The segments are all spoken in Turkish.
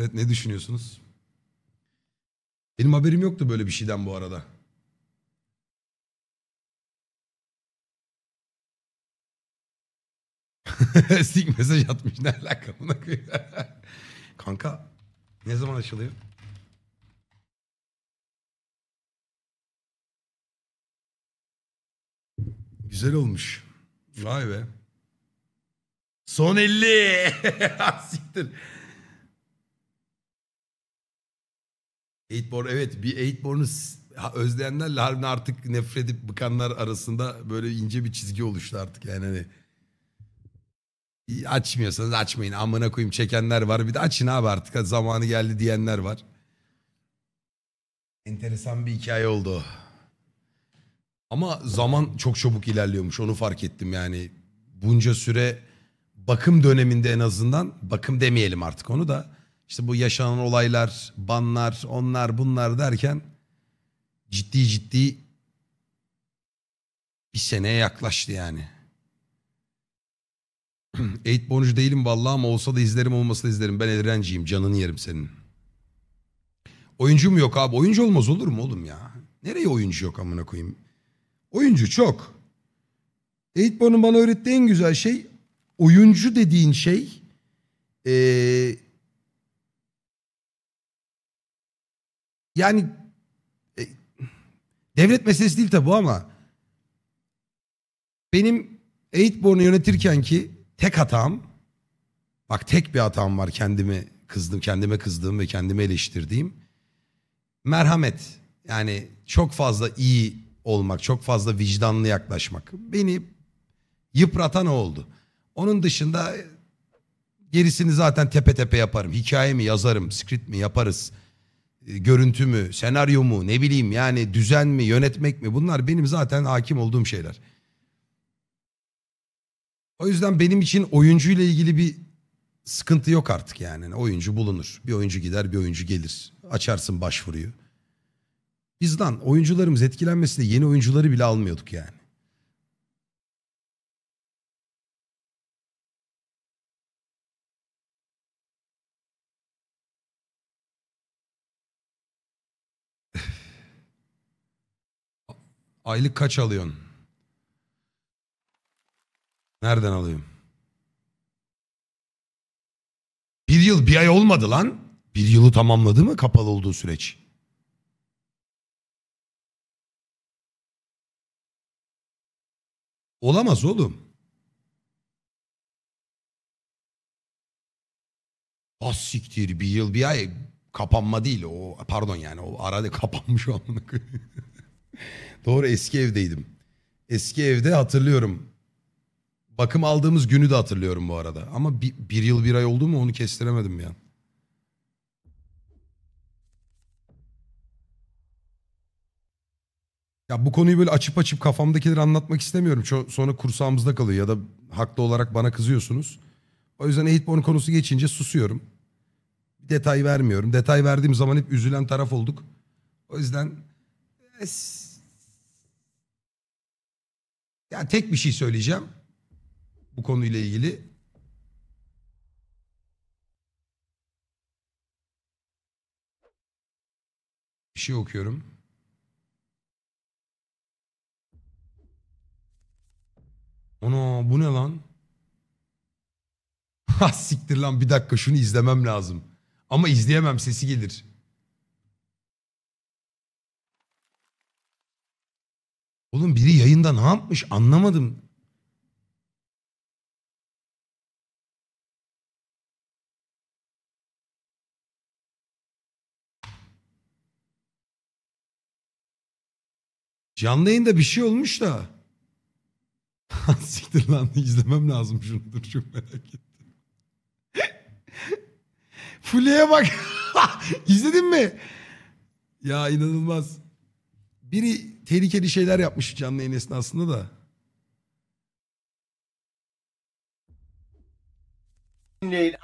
Evet ne düşünüyorsunuz? Benim haberim yoktu böyle bir şeyden bu arada. Sting mesaj atmış ne alaka alakamına Kanka ne zaman açılıyor? Güzel olmuş. Vay be. Son 50. Siktir. Eightborn evet bir Eightborn'u özleyenler, harbiden artık nefret bıkanlar arasında böyle ince bir çizgi oluştu artık yani hani. Açmıyorsanız açmayın amına koyayım çekenler var bir de açın abi artık zamanı geldi diyenler var. Enteresan bir hikaye oldu. Ama zaman çok çabuk ilerliyormuş onu fark ettim yani. Bunca süre bakım döneminde en azından bakım demeyelim artık onu da işte bu yaşanan olaylar, banlar, onlar bunlar derken ciddi ciddi bir seneye yaklaştı yani. Eğit Boncu değilim vallahi ama olsa da izlerim olmasa da izlerim. Ben Elrenciyim canını yerim senin. Oyuncu mu yok abi? Oyuncu olmaz olur mu oğlum ya? Nereye oyuncu yok amına koyayım? Oyuncu çok. Eightborn'un bana öğrettiği en güzel şey oyuncu dediğin şey ee, Yani e, devlet meselesi değil tabi bu ama benim Eightborn'u yönetirken ki tek hatam bak tek bir hatam var kendimi kızdım kendime kızdığım ve kendimi eleştirdiğim merhamet yani çok fazla iyi olmak çok fazla vicdanlı yaklaşmak beni yıpratan o oldu. Onun dışında e, gerisini zaten tepe tepe yaparım. Hikaye mi yazarım, script mi yaparız. E, görüntü mü, senaryo mu, ne bileyim yani düzen mi, yönetmek mi bunlar benim zaten hakim olduğum şeyler. O yüzden benim için oyuncuyla ilgili bir sıkıntı yok artık yani. Oyuncu bulunur. Bir oyuncu gider, bir oyuncu gelir. Açarsın başvuruyu. Biz lan oyuncularımız etkilenmesine yeni oyuncuları bile almıyorduk yani. Aylık kaç alıyorsun? Nereden alayım? Bir yıl bir ay olmadı lan. Bir yılı tamamladı mı kapalı olduğu süreç? Olamaz oğlum. Az ah, siktir bir yıl bir ay kapanma değil o pardon yani o arada kapanmış o Doğru eski evdeydim. Eski evde hatırlıyorum. Bakım aldığımız günü de hatırlıyorum bu arada. Ama bir, bir yıl bir ay oldu mu onu kestiremedim ya. Ya bu konuyu böyle açıp açıp kafamdakileri anlatmak istemiyorum. Ço- sonra kursağımızda kalıyor ya da haklı olarak bana kızıyorsunuz. O yüzden eğitmen konusu geçince susuyorum. Detay vermiyorum. Detay verdiğim zaman hep üzülen taraf olduk. O yüzden yani tek bir şey söyleyeceğim bu konuyla ilgili. Bir şey okuyorum. Ana bu ne lan? siktir lan bir dakika şunu izlemem lazım. Ama izleyemem sesi gelir. Oğlum biri yayında ne yapmış anlamadım. Canlı yayında bir şey olmuş da. Siktir lan izlemem lazım şunu dur çok merak ettim. Fulya'ya bak. İzledin mi? Ya inanılmaz. Biri tehlikeli şeyler yapmış canlı yayın esnasında da. Dinleyin.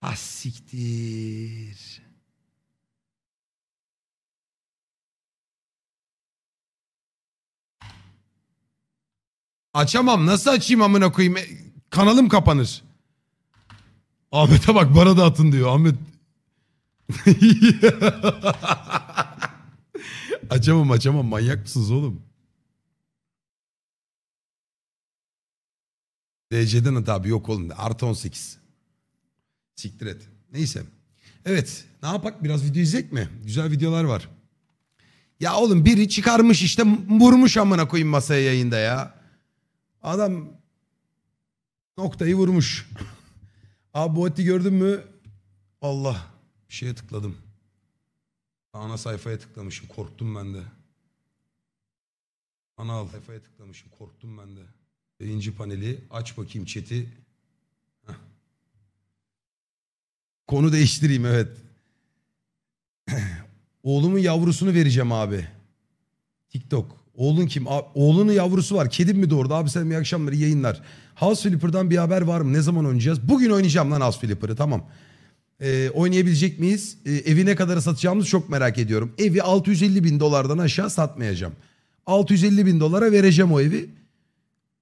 Ah siktir. Açamam. Nasıl açayım amına koyayım? E, kanalım kapanır. Ahmet'e bak bana da atın diyor. Ahmet. açamam açamam. Manyak mısınız oğlum? DC'den at abi yok oğlum. Artı 18. Siktir et. Neyse. Evet. Ne yapak? Biraz video izleyecek mi? Güzel videolar var. Ya oğlum biri çıkarmış işte vurmuş amına koyayım masaya yayında ya. Adam noktayı vurmuş. Abi bu eti gördün mü? Allah bir şeye tıkladım. Ana sayfaya tıklamışım korktum ben de. Ana sayfaya tıklamışım korktum ben de. Yayıncı paneli aç bakayım chat'i. Heh. Konu değiştireyim evet. Oğlumun yavrusunu vereceğim abi. TikTok. Oğlun kim? Abi, oğlunun yavrusu var. Kedim mi doğurdu? Abi sen iyi akşamlar iyi yayınlar. House Flipper'dan bir haber var mı? Ne zaman oynayacağız? Bugün oynayacağım lan House Flipper'ı tamam. Ee, oynayabilecek miyiz? Ee, evi ne kadara satacağımızı çok merak ediyorum. Evi 650 bin dolardan aşağı satmayacağım. 650 bin dolara vereceğim o evi.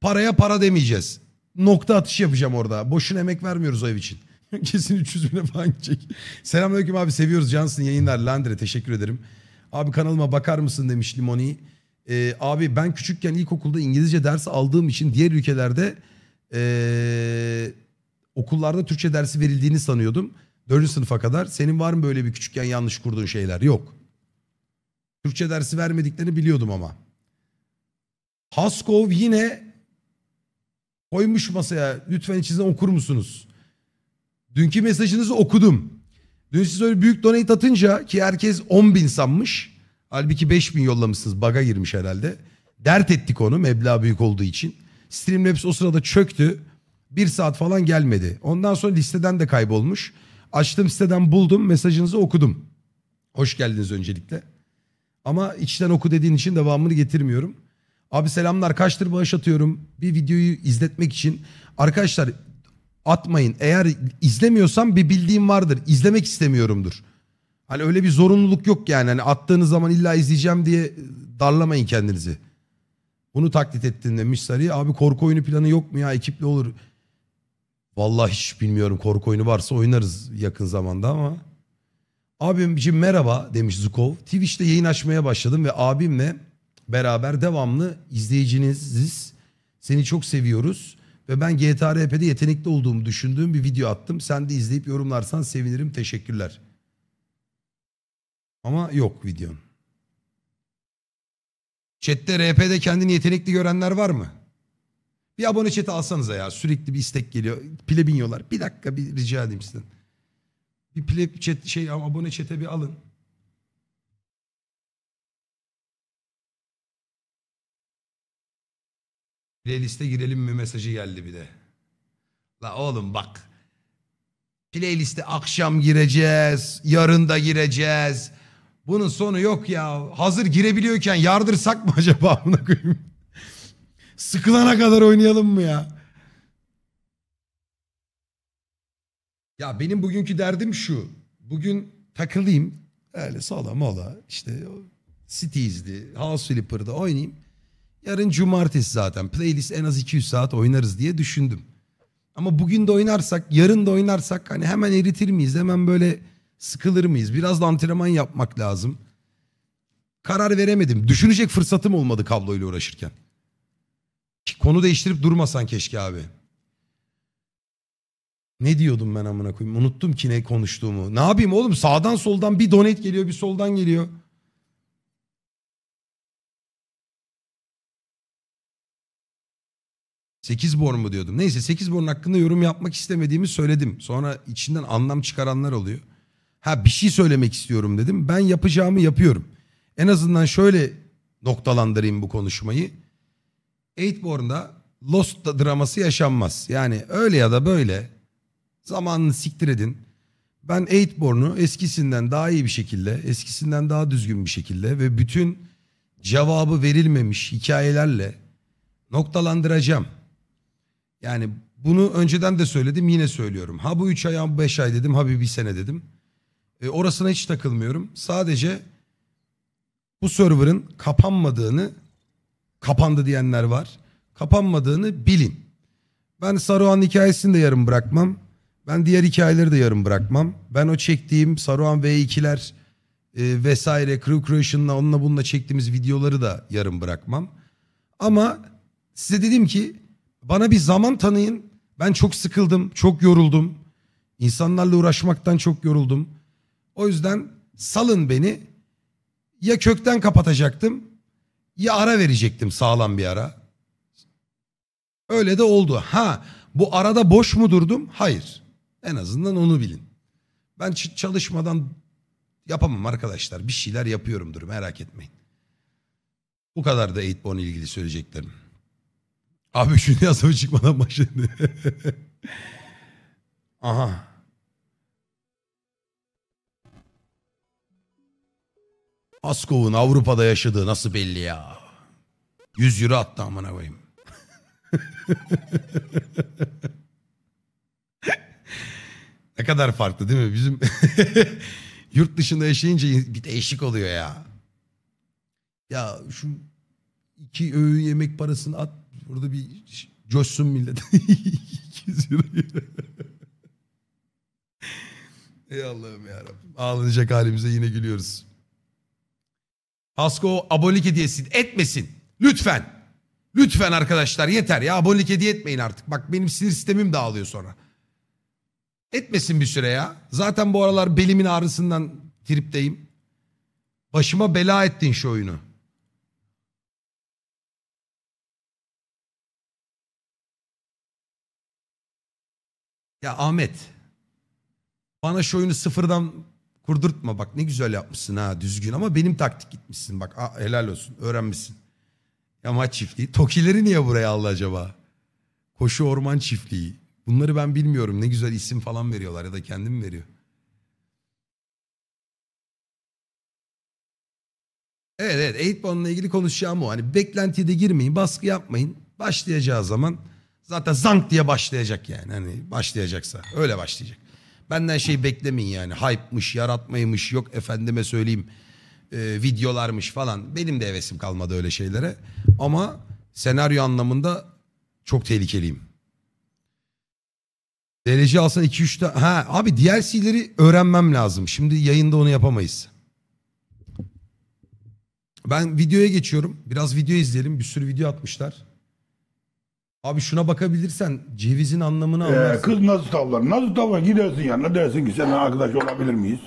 Paraya para demeyeceğiz. Nokta atış yapacağım orada. Boşuna emek vermiyoruz o ev için. Kesin 300 bine falan gidecek. Selamünaleyküm abi seviyoruz Cansın yayınlar. Landre teşekkür ederim. Abi kanalıma bakar mısın demiş Limoni. E, abi ben küçükken ilkokulda İngilizce dersi aldığım için diğer ülkelerde e, okullarda Türkçe dersi verildiğini sanıyordum. 4. sınıfa kadar. Senin var mı böyle bir küçükken yanlış kurduğun şeyler? Yok. Türkçe dersi vermediklerini biliyordum ama. Haskov yine koymuş masaya lütfen içinizden okur musunuz? Dünkü mesajınızı okudum. Dün siz öyle büyük donate atınca ki herkes 10 bin sanmış. Halbuki 5000 yollamışsınız. Baga girmiş herhalde. Dert ettik onu meblağ büyük olduğu için. Streamlabs o sırada çöktü. Bir saat falan gelmedi. Ondan sonra listeden de kaybolmuş. Açtım siteden buldum. Mesajınızı okudum. Hoş geldiniz öncelikle. Ama içten oku dediğin için devamını getirmiyorum. Abi selamlar kaçtır bağış atıyorum. Bir videoyu izletmek için. Arkadaşlar atmayın. Eğer izlemiyorsam bir bildiğim vardır. İzlemek istemiyorumdur. Hani öyle bir zorunluluk yok yani. Hani attığınız zaman illa izleyeceğim diye darlamayın kendinizi. Bunu taklit ettin demiş Sarı. Abi korku oyunu planı yok mu ya? Ekiple olur. Vallahi hiç bilmiyorum korku oyunu varsa oynarız yakın zamanda ama. Abimciğim merhaba demiş Zukov. Twitch'te yayın açmaya başladım ve abimle beraber devamlı izleyiciniziz. Seni çok seviyoruz ve ben GTRP'de RP'de yetenekli olduğumu düşündüğüm bir video attım. Sen de izleyip yorumlarsan sevinirim. Teşekkürler. Ama yok videon. Chat'te RP'de kendini yetenekli görenler var mı? Bir abone chat'i alsanıza ya. Sürekli bir istek geliyor. Pile biniyorlar. Bir dakika bir rica edeyim sizden. Bir pile chat şey abone chat'e bir alın. Playlist'e girelim mi mesajı geldi bir de. La oğlum bak. Playlist'e akşam gireceğiz, yarın da gireceğiz. Bunun sonu yok ya. Hazır girebiliyorken yardırsak mı acaba buna koyayım? Sıkılana kadar oynayalım mı ya? Ya benim bugünkü derdim şu. Bugün takılayım. Öyle sola mola işte City izli, House Flipper'da oynayayım. Yarın cumartesi zaten playlist en az 200 saat oynarız diye düşündüm. Ama bugün de oynarsak, yarın da oynarsak hani hemen eritir miyiz? Hemen böyle Sıkılır mıyız? Biraz da antrenman yapmak lazım. Karar veremedim. Düşünecek fırsatım olmadı kabloyla uğraşırken. Konu değiştirip durmasan keşke abi. Ne diyordum ben amına koyayım? Unuttum ki ne konuştuğumu. Ne yapayım oğlum? Sağdan soldan bir donet geliyor, bir soldan geliyor. Sekiz born mu diyordum. Neyse sekiz born hakkında yorum yapmak istemediğimi söyledim. Sonra içinden anlam çıkaranlar oluyor. Ha bir şey söylemek istiyorum dedim. Ben yapacağımı yapıyorum. En azından şöyle noktalandırayım bu konuşmayı. Eightborn'da Lost draması yaşanmaz. Yani öyle ya da böyle zamanını siktir edin. Ben Eightborn'u eskisinden daha iyi bir şekilde, eskisinden daha düzgün bir şekilde ve bütün cevabı verilmemiş hikayelerle noktalandıracağım. Yani bunu önceden de söyledim yine söylüyorum. Ha bu 3 ay ha 5 ay dedim ha bir, bir sene dedim. E, orasına hiç takılmıyorum. Sadece bu server'ın kapanmadığını kapandı diyenler var. Kapanmadığını bilin. Ben Saruhan hikayesini de yarım bırakmam. Ben diğer hikayeleri de yarım bırakmam. Ben o çektiğim Saruhan V2'ler e, vesaire Crew Creation'la onunla bununla çektiğimiz videoları da yarım bırakmam. Ama size dedim ki bana bir zaman tanıyın. Ben çok sıkıldım, çok yoruldum. İnsanlarla uğraşmaktan çok yoruldum. O yüzden salın beni. Ya kökten kapatacaktım ya ara verecektim sağlam bir ara. Öyle de oldu. Ha bu arada boş mu durdum? Hayır. En azından onu bilin. Ben çalışmadan yapamam arkadaşlar. Bir şeyler yapıyorumdur merak etmeyin. Bu kadar da 8 ilgili söyleyeceklerim. Abi şu yazımı çıkmadan başladı. Aha. Askov'un Avrupa'da yaşadığı nasıl belli ya? 100 euro attı amına koyayım. ne kadar farklı değil mi? Bizim yurt dışında yaşayınca bir değişik oluyor ya. Ya şu iki öğün yemek parasını at burada bir coşsun millet. 200 euro. Ey Allah'ım yarabbim. Ağlanacak halimize yine gülüyoruz. Hasko abonelik hediyesi etmesin. Lütfen. Lütfen arkadaşlar yeter ya abonelik hediye etmeyin artık. Bak benim sinir sistemim dağılıyor sonra. Etmesin bir süre ya. Zaten bu aralar belimin ağrısından tripteyim. Başıma bela ettin şu oyunu. Ya Ahmet. Bana şu oyunu sıfırdan Kurdurtma bak ne güzel yapmışsın ha düzgün ama benim taktik gitmişsin bak a, helal olsun öğrenmişsin. Yamaç çiftliği. Tokileri niye buraya aldı acaba? Koşu orman çiftliği. Bunları ben bilmiyorum ne güzel isim falan veriyorlar ya da kendim veriyor. Evet evet 8 ilgili konuşacağım o. Hani beklentiye de girmeyin baskı yapmayın. Başlayacağı zaman zaten zank diye başlayacak yani. Hani başlayacaksa öyle başlayacak. Benden şey beklemeyin yani. Hype'mış, yaratmaymış, yok efendime söyleyeyim e, videolarmış falan. Benim de hevesim kalmadı öyle şeylere. Ama senaryo anlamında çok tehlikeliyim. Derece alsan 2-3 tane. Ha abi DLC'leri öğrenmem lazım. Şimdi yayında onu yapamayız. Ben videoya geçiyorum. Biraz video izleyelim. Bir sürü video atmışlar. Abi şuna bakabilirsen cevizin anlamını Ee, anlarsın. kız nasıl tavlar? Nasıl tavlar? Gidersin yanına dersin ki seninle arkadaş olabilir miyiz?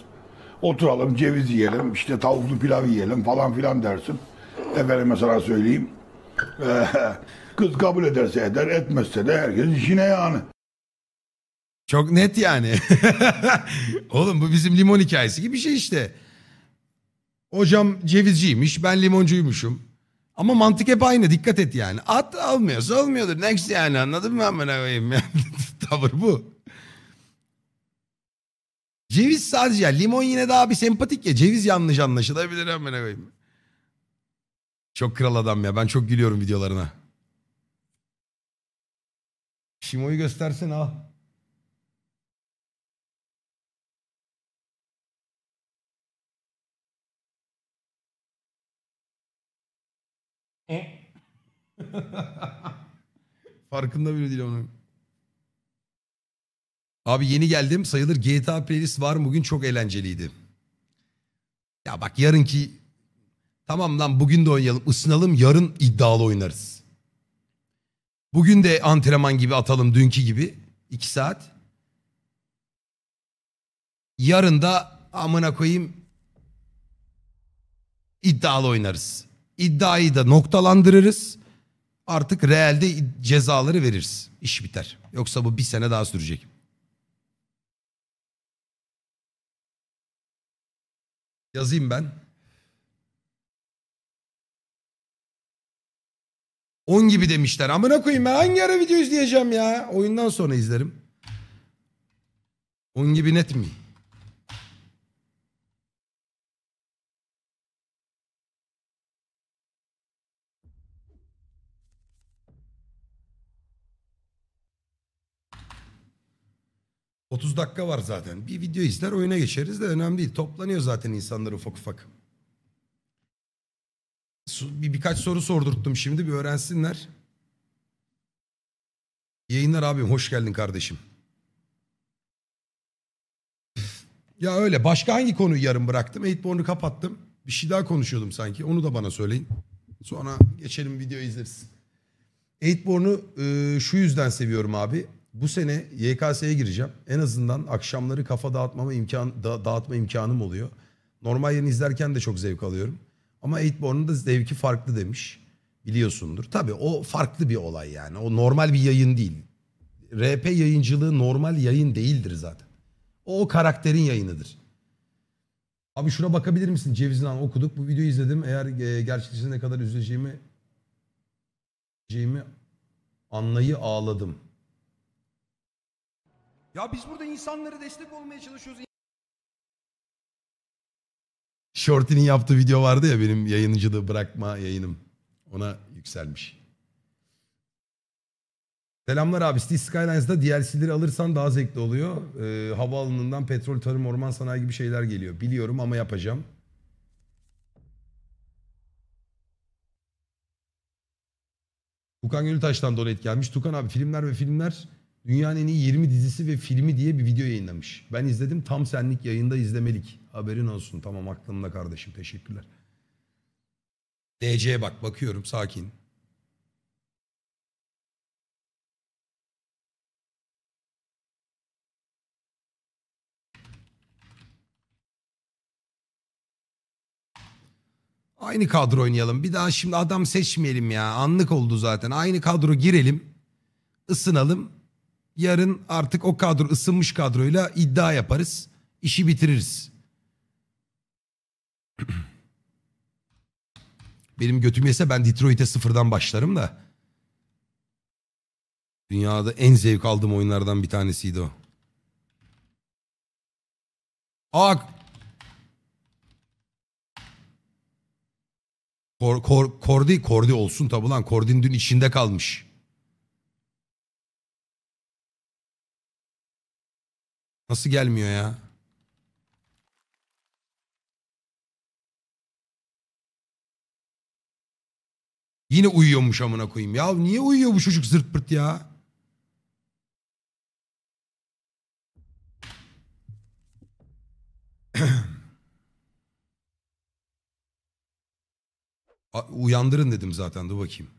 Oturalım ceviz yiyelim, işte tavuklu pilav yiyelim falan filan dersin. Efendime mesela söyleyeyim. Ee, kız kabul ederse eder, etmezse de herkes işine yani. Çok net yani. Oğlum bu bizim limon hikayesi gibi bir şey işte. Hocam cevizciymiş ben limoncuymuşum. Ama mantık hep aynı dikkat et yani. At almıyorsa almıyordur. Next yani anladın mı amına koyayım yani. Tavır bu. Ceviz sadece ya. Limon yine daha bir sempatik ya. Ceviz yanlış anlaşılabilir amına koyayım. Çok kral adam ya. Ben çok gülüyorum videolarına. Şimo'yu göstersin. al. E? Farkında bile değil onun. Abi yeni geldim sayılır GTA playlist var bugün çok eğlenceliydi. Ya bak yarınki tamam lan bugün de oynayalım ısınalım yarın iddialı oynarız. Bugün de antrenman gibi atalım dünkü gibi 2 saat. Yarın da amına koyayım iddialı oynarız. İddiayı da noktalandırırız. Artık realde cezaları veririz. İş biter. Yoksa bu bir sene daha sürecek. Yazayım ben. 10 gibi demişler. Amına koyayım ben hangi ara video izleyeceğim ya? Oyundan sonra izlerim. 10 gibi net mi? 30 dakika var zaten. Bir video izler oyuna geçeriz de önemli değil. Toplanıyor zaten insanlar ufak ufak. Bir, birkaç soru sordurttum şimdi bir öğrensinler. Yayınlar abim hoş geldin kardeşim. Ya öyle başka hangi konuyu yarım bıraktım? Eightborn'u kapattım. Bir şey daha konuşuyordum sanki. Onu da bana söyleyin. Sonra geçelim video izleriz. Eightborn'u e, şu yüzden seviyorum abi bu sene YKS'ye gireceğim. En azından akşamları kafa dağıtmama imkan da, dağıtma imkanım oluyor. Normal yayın izlerken de çok zevk alıyorum. Ama 8 da zevki farklı demiş. Biliyorsundur. Tabii o farklı bir olay yani. O normal bir yayın değil. RP yayıncılığı normal yayın değildir zaten. O, o karakterin yayınıdır. Abi şuna bakabilir misin? Cevizden okuduk. Bu videoyu izledim. Eğer e, gerçekçisi ne kadar üzüleceğimi, üzüleceğimi anlayı ağladım. Ya biz burada insanlara destek olmaya çalışıyoruz. Shorty'nin yaptığı video vardı ya benim yayıncılığı bırakma yayınım. Ona yükselmiş. Selamlar abi. Steel Skylines'da DLC'leri alırsan daha zevkli oluyor. Ee, havaalanından petrol, tarım, orman sanayi gibi şeyler geliyor. Biliyorum ama yapacağım. Tukan Gültaş'tan donate gelmiş. Tukan abi filmler ve filmler Dünyanın en iyi 20 dizisi ve filmi diye bir video yayınlamış. Ben izledim tam senlik yayında izlemelik. Haberin olsun tamam aklımda kardeşim teşekkürler. DC'ye bak bakıyorum sakin. Aynı kadro oynayalım. Bir daha şimdi adam seçmeyelim ya. Anlık oldu zaten. Aynı kadro girelim. ısınalım. Yarın artık o kadro ısınmış kadroyla iddia yaparız. İşi bitiririz. Benim götüm yese ben Detroit'e sıfırdan başlarım da. Dünyada en zevk aldığım oyunlardan bir tanesiydi o. Aa kordi, kordi olsun tabi lan. Kordin dün içinde kalmış. Nasıl gelmiyor ya? Yine uyuyormuş amına koyayım. Ya niye uyuyor bu çocuk zırt pırt ya? Uyandırın dedim zaten dur bakayım.